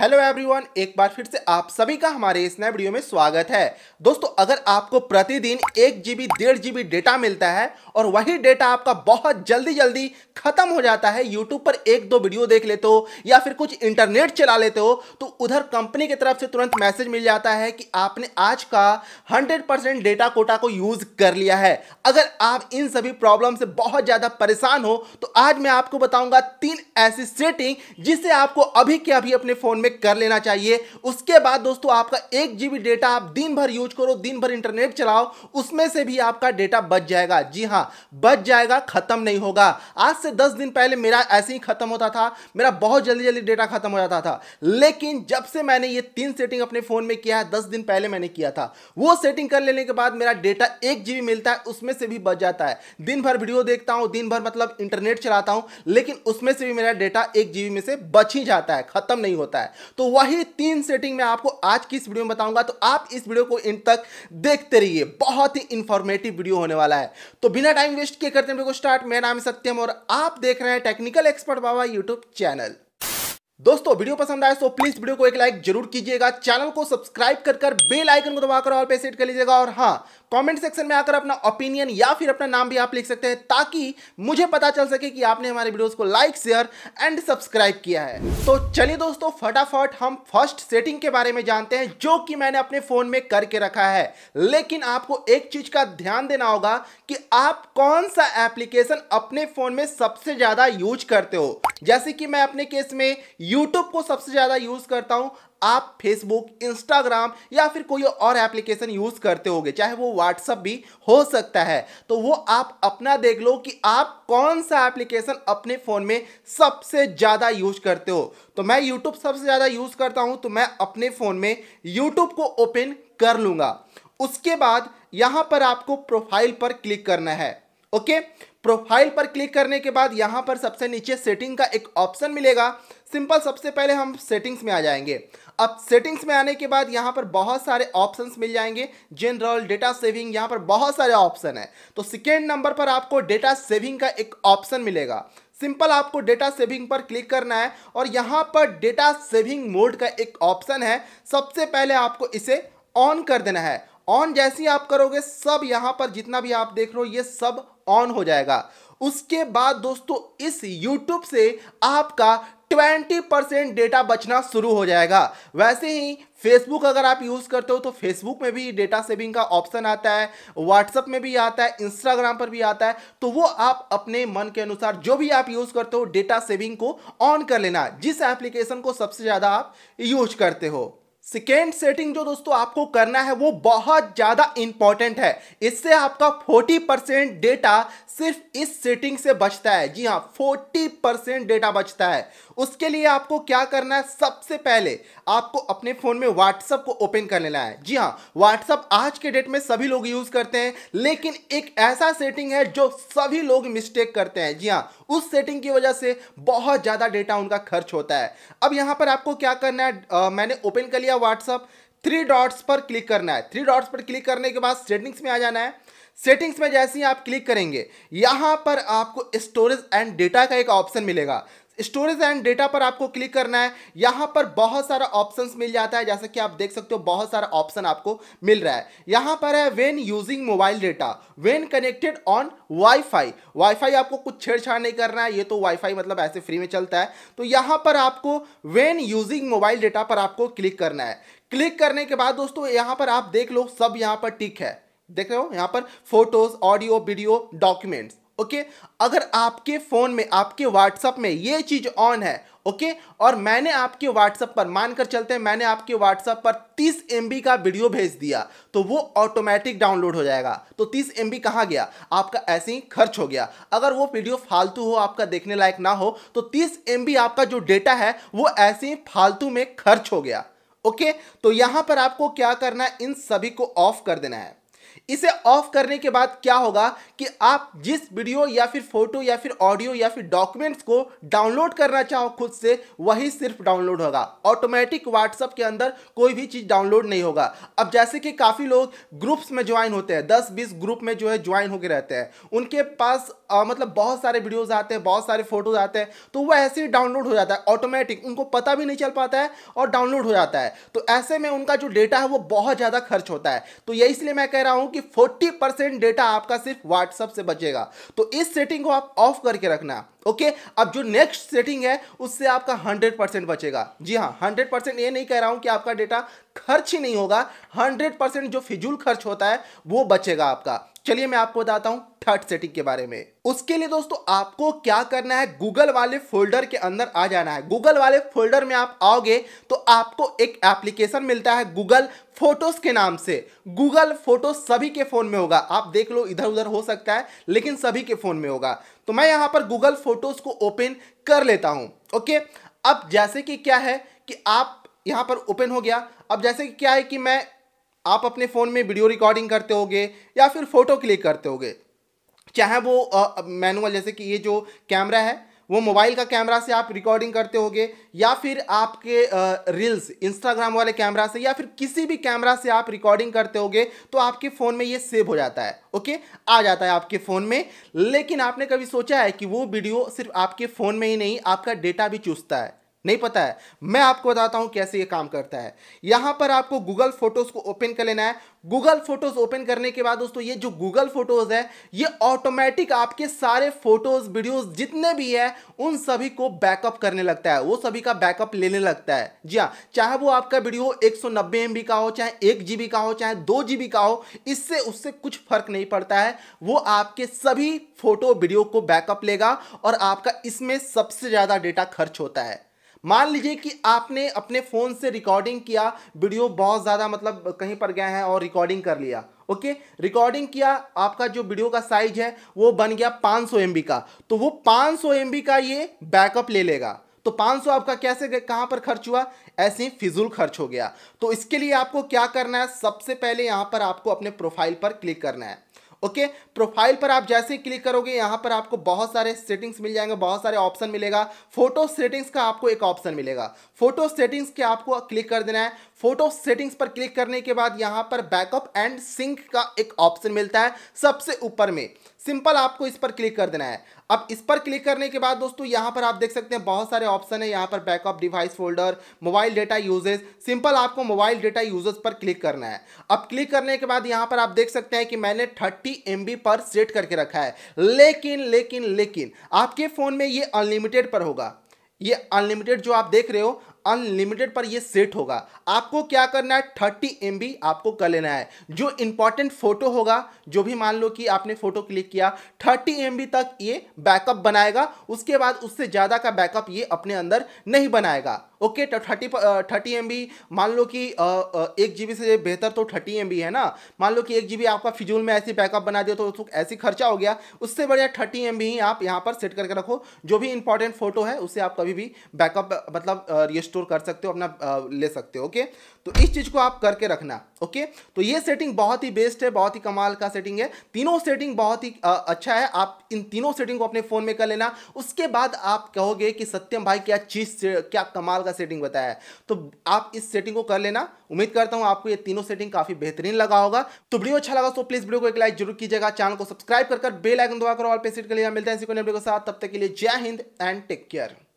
Hello everyone एक बार फिर से आप सभी का हमारे इस नए वीडियो में स्वागत है दोस्तों अगर आपको प्रतिदिन एक जी बी डेढ़ जी डेटा मिलता है और वही डेटा आपका बहुत जल्दी जल्दी खत्म हो जाता है यूट्यूब पर एक दो वीडियो देख लेते हो या फिर कुछ इंटरनेट चला लेते हो तो उधर कंपनी की तरफ से तुरंत मैसेज मिल जाता है कि आपने आज का हंड्रेड डेटा कोटा को यूज़ कर लिया है अगर आप इन सभी प्रॉब्लम से बहुत ज़्यादा परेशान हो तो आज मैं आपको बताऊंगा तीन ऐसी सेटिंग जिससे आपको अभी के अभी अपने फ़ोन में पे कर लेना चाहिए उसके बाद दोस्तों आपका एक जीबी डेटा आप दिन भर यूज करो दिन भर इंटरनेट चलाओ उसमें से भी आपका डेटा बच जाएगा जी हाँ बच जाएगा खत्म नहीं होगा आज से दस दिन पहले मेरा ऐसे ही खत्म होता था मेरा बहुत जल्दी जल्दी डेटा खत्म हो जाता था लेकिन जब से मैंने ये तीन सेटिंग अपने फोन में किया है दस दिन पहले मैंने किया था वो सेटिंग कर लेने के बाद मेरा डेटा एक जीबी मिलता है उसमें से भी बच जाता है दिन भर वीडियो देखता हूँ दिन भर मतलब इंटरनेट चलाता हूँ लेकिन उसमें से भी मेरा डेटा एक जीबी में से बच ही जाता है खत्म नहीं होता है तो वही तीन सेटिंग में आपको आज की इस वीडियो में बताऊंगा तो आप इस वीडियो को इन तक देखते रहिए बहुत ही इंफॉर्मेटिव वीडियो होने वाला है तो बिना टाइम वेस्ट किए करते हैं स्टार्ट मेरा नाम सत्यम और आप देख रहे हैं technical expert Baba YouTube channel दोस्तों वीडियो पसंद आए तो प्लीज वीडियो को एक लाइक जरूर कीजिएगा चैनल को सब्सक्राइब कर कर बेल आइकन को दबाकर ऑल पे सेट कर लीजिएगा और हाँ कमेंट सेक्शन में आकर अपना ओपिनियन या फिर अपना नाम भी आप लिख सकते हैं ताकि मुझे पता चल सके कि आपने हमारे वीडियोस को लाइक शेयर एंड सब्सक्राइब किया है तो चलिए दोस्तों फटाफट हम फर्स्ट सेटिंग के बारे में जानते हैं जो कि मैंने अपने फोन में करके रखा है लेकिन आपको एक चीज का ध्यान देना होगा कि आप कौन सा एप्लीकेशन अपने फोन में सबसे ज्यादा यूज करते हो जैसे कि मैं अपने केस में यूट्यूब को सबसे ज्यादा यूज करता हूं आप फेसबुक इंस्टाग्राम या फिर कोई और एप्लीकेशन यूज करते होगे चाहे वो व्हाट्सअप भी हो सकता है तो वो आप अपना देख लो कि आप कौन सा एप्लीकेशन अपने फ़ोन में सबसे ज़्यादा यूज करते हो तो मैं यूट्यूब सबसे ज़्यादा यूज़ करता हूं तो मैं अपने फ़ोन में यूट्यूब को ओपन कर लूंगा उसके बाद यहां पर आपको प्रोफाइल पर क्लिक करना है ओके okay? प्रोफाइल पर क्लिक करने के बाद यहाँ पर सबसे नीचे सेटिंग का एक ऑप्शन मिलेगा सिंपल सबसे पहले हम सेटिंग्स में आ जाएंगे अब सेटिंग्स में आने के बाद यहाँ पर बहुत सारे ऑप्शंस मिल जाएंगे जनरल डेटा सेविंग यहाँ पर बहुत सारे ऑप्शन है तो सेकेंड नंबर पर आपको डेटा सेविंग का एक ऑप्शन मिलेगा सिंपल आपको डेटा सेविंग पर क्लिक करना है और यहाँ पर डेटा सेविंग मोड का एक ऑप्शन है सबसे पहले आपको इसे ऑन कर देना है ऑन जैसे ही आप करोगे सब यहां पर जितना भी आप देख रहे हो ये सब ऑन हो जाएगा उसके बाद दोस्तों इस यूट्यूब से आपका 20 परसेंट डेटा बचना शुरू हो जाएगा वैसे ही फेसबुक अगर आप यूज़ करते हो तो फेसबुक में भी डेटा सेविंग का ऑप्शन आता है व्हाट्सअप में भी आता है इंस्टाग्राम पर भी आता है तो वो आप अपने मन के अनुसार जो भी आप यूज़ करते हो डेटा सेविंग को ऑन कर लेना जिस एप्लीकेशन को सबसे ज़्यादा आप यूज करते हो सेकेंड सेटिंग जो दोस्तों आपको करना है वो बहुत ज़्यादा इंपॉर्टेंट है इससे आपका 40 परसेंट डेटा सिर्फ इस सेटिंग से बचता है जी हाँ 40 परसेंट डेटा बचता है उसके लिए आपको क्या करना है सबसे पहले आपको अपने फ़ोन में व्हाट्सअप को ओपन कर लेना है जी हाँ व्हाट्सअप आज के डेट में सभी लोग यूज़ करते हैं लेकिन एक ऐसा सेटिंग है जो सभी लोग मिस्टेक करते हैं जी हाँ उस सेटिंग की वजह से बहुत ज़्यादा डेटा उनका खर्च होता है अब यहां पर आपको क्या करना है आ, मैंने ओपन कर लिया व्हाट्सअप थ्री डॉट्स पर क्लिक करना है थ्री डॉट्स पर क्लिक करने के बाद सेटिंग्स में आ जाना है सेटिंग्स में जैसे ही आप क्लिक करेंगे यहां पर आपको स्टोरेज एंड डेटा का एक ऑप्शन मिलेगा स्टोरेज एंड डेटा पर आपको क्लिक करना है यहां पर बहुत सारा ऑप्शन मिल जाता है जैसा कि आप देख सकते हो बहुत सारा ऑप्शन आपको मिल रहा है यहां पर है when using mobile data when connected on wifi wifi आपको कुछ छेड़छाड़ नहीं करना है ये तो वाईफाई मतलब ऐसे फ्री में चलता है तो यहां पर आपको वेन यूजिंग मोबाइल डेटा पर आपको क्लिक करना है क्लिक करने के बाद दोस्तों यहां पर आप देख लो सब यहां पर टिक है देख रहे हो यहां पर photos audio video documents okay अगर आपके फ़ोन में आपके व्हाट्सअप में ये चीज़ ऑन है ओके और मैंने आपके व्हाट्सअप पर मानकर चलते हैं मैंने आपके व्हाट्सअप पर 30 एम का वीडियो भेज दिया तो वो ऑटोमेटिक डाउनलोड हो जाएगा तो 30 एम बी कहाँ गया आपका ऐसे ही खर्च हो गया अगर वो वीडियो फालतू हो आपका देखने लायक ना हो तो 30 एम आपका जो डेटा है वो ऐसे ही फालतू में खर्च हो गया ओके तो यहां पर आपको क्या करना है इन सभी को ऑफ कर देना है इसे ऑफ करने के बाद क्या होगा कि आप जिस वीडियो या फिर फोटो या फिर ऑडियो या फिर डॉक्यूमेंट्स को डाउनलोड करना चाहो खुद से वही सिर्फ डाउनलोड होगा ऑटोमेटिक व्हाट्सएप के अंदर कोई भी चीज़ डाउनलोड नहीं होगा अब जैसे कि काफ़ी लोग ग्रुप्स में ज्वाइन होते हैं दस बीस ग्रुप में जो है ज्वाइन होकर रहते हैं उनके पास आ, मतलब बहुत सारे वीडियोज़ आते हैं बहुत सारे फोटोज आते हैं तो वह ऐसे ही डाउनलोड हो जाता है ऑटोमेटिक उनको पता भी नहीं चल पाता है और डाउनलोड हो जाता है तो ऐसे में उनका जो डेटा है वो बहुत ज़्यादा खर्च होता है तो यही इसलिए मैं कह रहा हूं कि कि 40 परसेंट डेटा आपका सिर्फ व्हाट्सअप से बचेगा तो इस सेटिंग को आप ऑफ करके रखना ओके अब जो नेक्स्ट सेटिंग है उससे आपका 100 परसेंट बचेगा जी हाँ 100 परसेंट ये नहीं कह रहा हूं कि आपका डेटा खर्च ही नहीं होगा 100 परसेंट जो फिजूल खर्च होता है वो बचेगा आपका चलिए मैं आपको बताता हूं थर्ड सेटिंग के बारे में उसके लिए दोस्तों आपको क्या करना है गूगल वाले फोल्डर के अंदर आ जाना है गूगल वाले फोल्डर में आप आओगे तो आपको एक एप्लीकेशन मिलता है गूगल फोटोज के नाम से गूगल फोटो सभी के फोन में होगा आप देख लो इधर उधर हो सकता है लेकिन सभी के फोन में होगा तो मैं यहां पर गूगल फोटोज को ओपन कर लेता हूं ओके अब जैसे कि क्या है कि आप यहां पर ओपन हो गया अब जैसे कि क्या है कि मैं आप अपने फ़ोन में वीडियो रिकॉर्डिंग करते होगे या फिर फ़ोटो क्लिक करते होगे चाहे वो मैनुअल जैसे कि ये जो कैमरा है वो मोबाइल का कैमरा से आप रिकॉर्डिंग करते होगे या फिर आपके रील्स इंस्टाग्राम वाले कैमरा से या फिर किसी भी कैमरा से आप रिकॉर्डिंग करते होगे तो आपके फ़ोन में ये सेव हो जाता है ओके आ जाता है आपके फ़ोन में लेकिन आपने कभी सोचा है कि वो वीडियो सिर्फ आपके फ़ोन में ही नहीं आपका डेटा भी चूसता है नहीं पता है मैं आपको बताता हूं कैसे ये काम करता है यहां पर आपको गूगल फोटोज को ओपन कर लेना है गूगल फोटोज ओपन करने के बाद दोस्तों ये जो गूगल फोटोज है ये ऑटोमेटिक आपके सारे फोटोज वीडियोस जितने भी है उन सभी को बैकअप करने लगता है वो सभी का बैकअप लेने लगता है जी हाँ चाहे वो आपका वीडियो एक सौ का हो चाहे एक जीबी का हो चाहे दो जीबी का हो इससे उससे कुछ फर्क नहीं पड़ता है वो आपके सभी फोटो वीडियो को बैकअप लेगा और आपका इसमें सबसे ज्यादा डेटा खर्च होता है मान लीजिए कि आपने अपने फ़ोन से रिकॉर्डिंग किया वीडियो बहुत ज़्यादा मतलब कहीं पर गए हैं और रिकॉर्डिंग कर लिया ओके रिकॉर्डिंग किया आपका जो वीडियो का साइज है वो बन गया 500 सौ का तो वो 500 सौ का ये बैकअप ले लेगा तो 500 आपका कैसे कहां पर खर्च हुआ ऐसे ही फिजूल खर्च हो गया तो इसके लिए आपको क्या करना है सबसे पहले यहां पर आपको अपने प्रोफाइल पर क्लिक करना है ओके प्रोफाइल पर आप जैसे ही क्लिक करोगे यहाँ पर आपको बहुत सारे सेटिंग्स मिल जाएंगे बहुत सारे ऑप्शन मिलेगा फोटो सेटिंग्स का आपको एक ऑप्शन मिलेगा फोटो सेटिंग्स के आपको क्लिक कर देना है फोटो सेटिंग्स पर क्लिक करने के बाद यहाँ पर बैकअप एंड सिंक का एक ऑप्शन मिलता है सबसे ऊपर में सिंपल आपको इस पर क्लिक कर देना है अब इस पर क्लिक करने के बाद दोस्तों यहाँ पर आप देख सकते हैं बहुत सारे ऑप्शन है यहाँ पर backup device folder mobile data uses simple आपको मोबाइल डेटा यूजर्स पर क्लिक करना है अब क्लिक करने के बाद यहाँ पर आप देख सकते हैं कि मैंने 30 एम पर सेट करके रखा है लेकिन लेकिन लेकिन आपके फ़ोन में ये अनलिमिटेड पर होगा ये अनलिमिटेड जो आप देख रहे हो अनलिमिटेड पर ये सेट होगा आपको क्या करना है थर्टी एम आपको कर लेना है जो इंपॉर्टेंट फोटो होगा जो भी मान लो कि आपने फोटो क्लिक किया थर्टी एम तक ये बैकअप बनाएगा उसके बाद उससे ज़्यादा का बैकअप ये अपने अंदर नहीं बनाएगा ओके तो थर्टी थर्टी एम मान लो कि एक जी से बेहतर तो थर्टी एम है ना मान लो कि एक जी आपका फिजूल में ऐसी बैकअप बना दिया तो, तो ऐसी खर्चा हो गया उससे बढ़िया थर्टी एम ही आप यहाँ पर सेट करके रखो जो भी इंपॉर्टेंट फोटो है उसे आप कभी भी बैकअप मतलब रिस्टोर कर सकते हो अपना ले सकते हो ओके तो इस चीज़ को आप करके रखना ओके तो ये सेटिंग बहुत ही बेस्ट है बहुत ही कमाल का सेटिंग है तीनों सेटिंग बहुत ही आ, अच्छा है आप इन तीनों सेटिंग को अपने फ़ोन में कर लेना उसके बाद आप कहोगे कि सत्यम भाई क्या चीज़ क्या कमाल का सेटिंग बताया है तो आप इस सेटिंग को कर लेना उम्मीद करता हूं आपको ये तीनों सेटिंग काफ़ी बेहतरीन लगा होगा तो वीडियो अच्छा लगा तो प्लीज़ वीडियो को एक लाइक जरूर कीजिएगा चैनल को सब्सक्राइब कर बेल आइकन दबा कर ऑल पे के लिए मिलते हैं साथ तब तक के लिए जय हिंद एंड टेक केयर